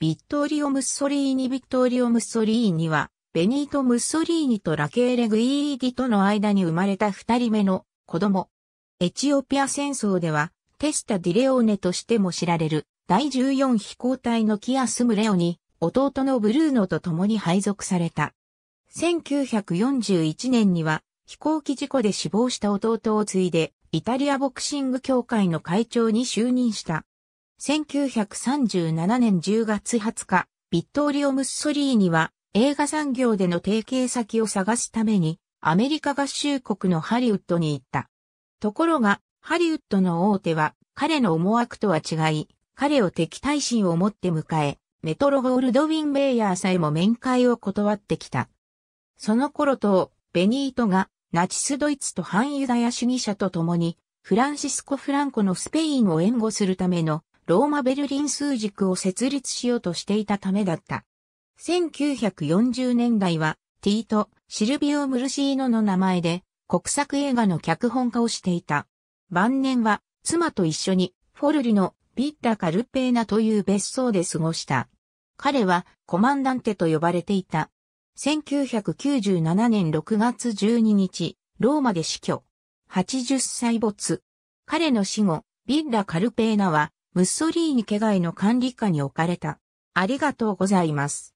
ビットーリオ・ムッソリーニ・ビットーリオ・ムッソリーニは、ベニート・ムッソリーニとラケーレ・グイーディとの間に生まれた二人目の子供。エチオピア戦争では、テスタ・ディレオーネとしても知られる、第14飛行隊のキアスムレオに、弟のブルーノと共に配属された。1941年には、飛行機事故で死亡した弟を継いで、イタリアボクシング協会の会長に就任した。1937年10月20日、ビットーリオ・ムッソリーニは映画産業での提携先を探すためにアメリカ合衆国のハリウッドに行った。ところが、ハリウッドの大手は彼の思惑とは違い、彼を敵対心を持って迎え、メトロゴールドウィン・ベイヤーさえも面会を断ってきた。その頃と、ベニートがナチスドイツと反ユダヤ主義者と共に、フランシスコ・フランコのスペインを援護するためのローマ・ベルリン数軸を設立しようとしていたためだった。1940年代は、ティート・シルビオ・ムルシーノの名前で、国策映画の脚本家をしていた。晩年は、妻と一緒に、フォルリのビッラ・カルペーナという別荘で過ごした。彼は、コマンダンテと呼ばれていた。1997年6月12日、ローマで死去。80歳没。彼の死後、ビッラ・カルペーナは、ムッソリーニ家外の管理下に置かれた。ありがとうございます。